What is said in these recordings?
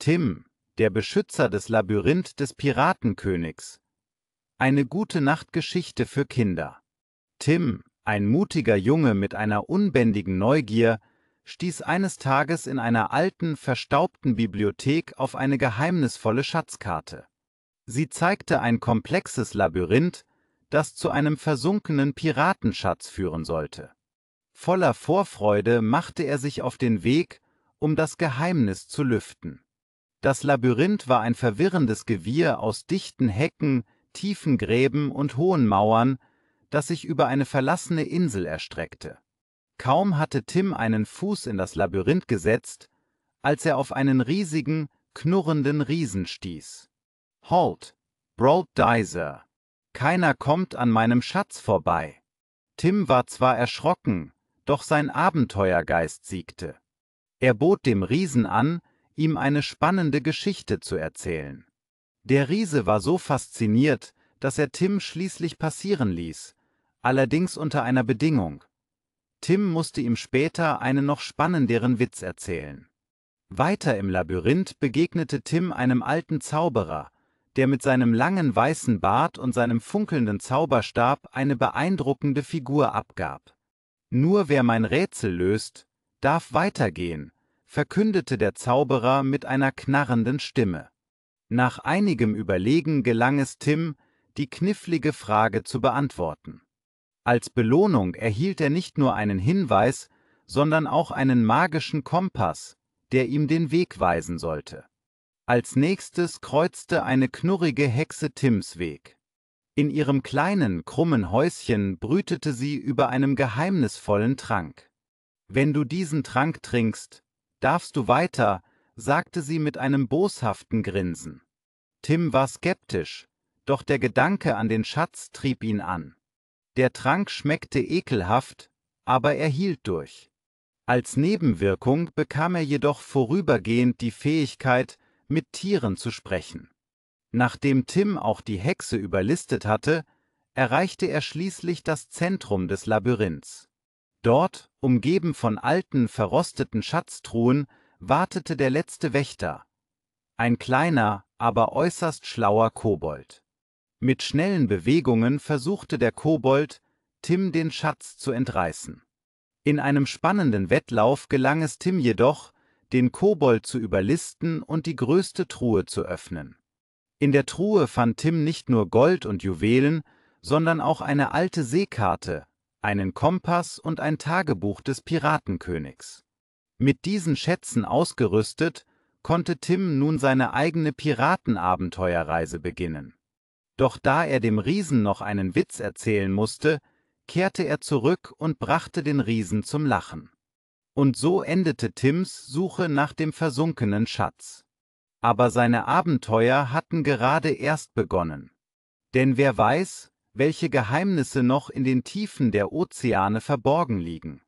Tim, der Beschützer des Labyrinth des Piratenkönigs. Eine gute Nachtgeschichte für Kinder. Tim, ein mutiger Junge mit einer unbändigen Neugier, stieß eines Tages in einer alten, verstaubten Bibliothek auf eine geheimnisvolle Schatzkarte. Sie zeigte ein komplexes Labyrinth, das zu einem versunkenen Piratenschatz führen sollte. Voller Vorfreude machte er sich auf den Weg, um das Geheimnis zu lüften. Das Labyrinth war ein verwirrendes Gewirr aus dichten Hecken, tiefen Gräben und hohen Mauern, das sich über eine verlassene Insel erstreckte. Kaum hatte Tim einen Fuß in das Labyrinth gesetzt, als er auf einen riesigen, knurrenden Riesen stieß. Halt! Broad Dizer! Keiner kommt an meinem Schatz vorbei! Tim war zwar erschrocken, doch sein Abenteuergeist siegte. Er bot dem Riesen an, ihm eine spannende Geschichte zu erzählen. Der Riese war so fasziniert, dass er Tim schließlich passieren ließ, allerdings unter einer Bedingung. Tim musste ihm später einen noch spannenderen Witz erzählen. Weiter im Labyrinth begegnete Tim einem alten Zauberer, der mit seinem langen weißen Bart und seinem funkelnden Zauberstab eine beeindruckende Figur abgab. Nur wer mein Rätsel löst, darf weitergehen, verkündete der Zauberer mit einer knarrenden Stimme. Nach einigem Überlegen gelang es Tim, die knifflige Frage zu beantworten. Als Belohnung erhielt er nicht nur einen Hinweis, sondern auch einen magischen Kompass, der ihm den Weg weisen sollte. Als nächstes kreuzte eine knurrige Hexe Tims Weg. In ihrem kleinen, krummen Häuschen brütete sie über einem geheimnisvollen Trank. Wenn du diesen Trank trinkst, Darfst du weiter? sagte sie mit einem boshaften Grinsen. Tim war skeptisch, doch der Gedanke an den Schatz trieb ihn an. Der Trank schmeckte ekelhaft, aber er hielt durch. Als Nebenwirkung bekam er jedoch vorübergehend die Fähigkeit, mit Tieren zu sprechen. Nachdem Tim auch die Hexe überlistet hatte, erreichte er schließlich das Zentrum des Labyrinths. Dort, umgeben von alten, verrosteten Schatztruhen, wartete der letzte Wächter, ein kleiner, aber äußerst schlauer Kobold. Mit schnellen Bewegungen versuchte der Kobold, Tim den Schatz zu entreißen. In einem spannenden Wettlauf gelang es Tim jedoch, den Kobold zu überlisten und die größte Truhe zu öffnen. In der Truhe fand Tim nicht nur Gold und Juwelen, sondern auch eine alte Seekarte, einen Kompass und ein Tagebuch des Piratenkönigs. Mit diesen Schätzen ausgerüstet, konnte Tim nun seine eigene Piratenabenteuerreise beginnen. Doch da er dem Riesen noch einen Witz erzählen musste, kehrte er zurück und brachte den Riesen zum Lachen. Und so endete Tims Suche nach dem versunkenen Schatz. Aber seine Abenteuer hatten gerade erst begonnen. Denn wer weiß, welche Geheimnisse noch in den Tiefen der Ozeane verborgen liegen.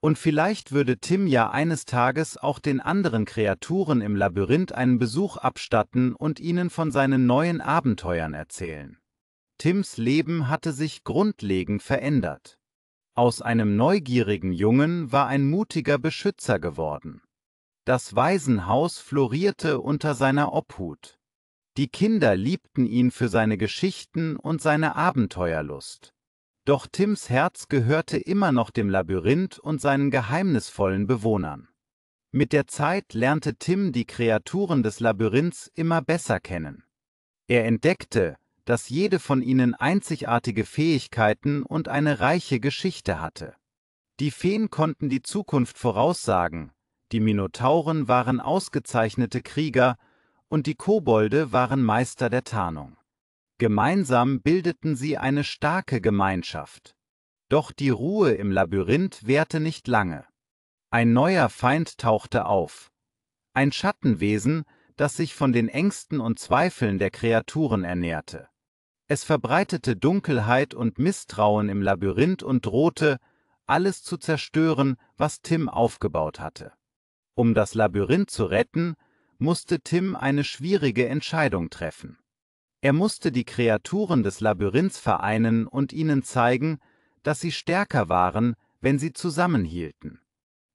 Und vielleicht würde Tim ja eines Tages auch den anderen Kreaturen im Labyrinth einen Besuch abstatten und ihnen von seinen neuen Abenteuern erzählen. Tims Leben hatte sich grundlegend verändert. Aus einem neugierigen Jungen war ein mutiger Beschützer geworden. Das Waisenhaus florierte unter seiner Obhut. Die Kinder liebten ihn für seine Geschichten und seine Abenteuerlust. Doch Tims Herz gehörte immer noch dem Labyrinth und seinen geheimnisvollen Bewohnern. Mit der Zeit lernte Tim die Kreaturen des Labyrinths immer besser kennen. Er entdeckte, dass jede von ihnen einzigartige Fähigkeiten und eine reiche Geschichte hatte. Die Feen konnten die Zukunft voraussagen, die Minotauren waren ausgezeichnete Krieger und die Kobolde waren Meister der Tarnung. Gemeinsam bildeten sie eine starke Gemeinschaft. Doch die Ruhe im Labyrinth währte nicht lange. Ein neuer Feind tauchte auf. Ein Schattenwesen, das sich von den Ängsten und Zweifeln der Kreaturen ernährte. Es verbreitete Dunkelheit und Misstrauen im Labyrinth und drohte, alles zu zerstören, was Tim aufgebaut hatte. Um das Labyrinth zu retten, musste Tim eine schwierige Entscheidung treffen. Er musste die Kreaturen des Labyrinths vereinen und ihnen zeigen, dass sie stärker waren, wenn sie zusammenhielten.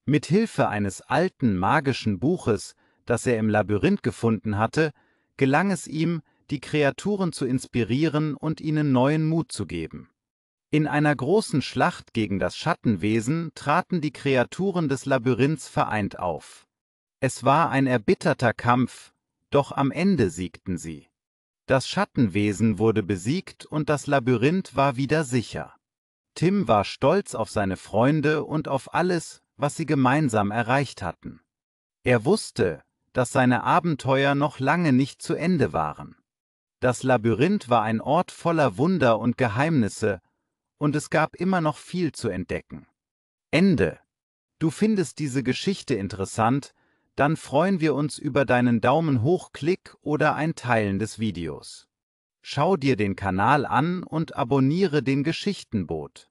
Mit Hilfe eines alten magischen Buches, das er im Labyrinth gefunden hatte, gelang es ihm, die Kreaturen zu inspirieren und ihnen neuen Mut zu geben. In einer großen Schlacht gegen das Schattenwesen traten die Kreaturen des Labyrinths vereint auf. Es war ein erbitterter Kampf, doch am Ende siegten sie. Das Schattenwesen wurde besiegt und das Labyrinth war wieder sicher. Tim war stolz auf seine Freunde und auf alles, was sie gemeinsam erreicht hatten. Er wusste, dass seine Abenteuer noch lange nicht zu Ende waren. Das Labyrinth war ein Ort voller Wunder und Geheimnisse, und es gab immer noch viel zu entdecken. Ende. Du findest diese Geschichte interessant, dann freuen wir uns über deinen Daumen hoch Klick oder ein Teilen des Videos. Schau dir den Kanal an und abonniere den Geschichtenboot.